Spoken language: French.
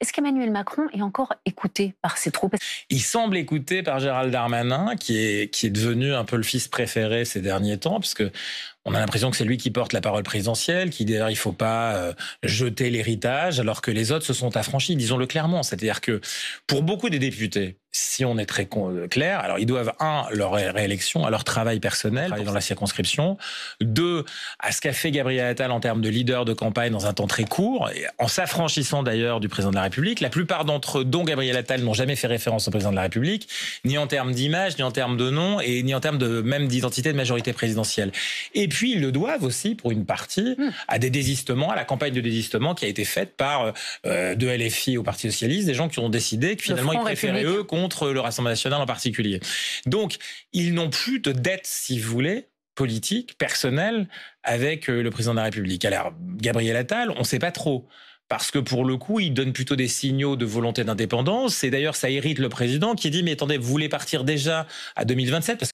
Est-ce qu'Emmanuel Macron est encore écouté par ses troupes Il semble écouté par Gérald Darmanin, qui est, qui est devenu un peu le fils préféré ces derniers temps, que on a l'impression que c'est lui qui porte la parole présidentielle, qui dit il faut pas euh, jeter l'héritage, alors que les autres se sont affranchis, disons-le clairement. C'est-à-dire que pour beaucoup des députés, si on est très euh, clair, alors ils doivent, un, leur réélection à leur travail personnel dans la circonscription, deux, à ce qu'a fait Gabriel Attal en termes de leader de campagne dans un temps très court, en s'affranchissant d'ailleurs du président de la République. La plupart d'entre eux, dont Gabriel Attal, n'ont jamais fait référence au président de la République, ni en termes d'image, ni en termes de nom, et ni en termes de même d'identité de majorité présidentielle. Et puis, ils le doivent aussi, pour une partie, hmm. à des désistements, à la campagne de désistement qui a été faite par euh, euh de LFI au Parti Socialiste, des gens qui ont décidé que finalement ils préféraient eux contre le Rassemblement national en particulier. Donc, ils n'ont plus de dette, si vous voulez, politique, personnelle, avec euh, le président de la République. Alors, Gabriel Attal, on ne sait pas trop parce que pour le coup, il donne plutôt des signaux de volonté d'indépendance. Et d'ailleurs, ça irrite le président qui dit, mais attendez, vous voulez partir déjà à 2027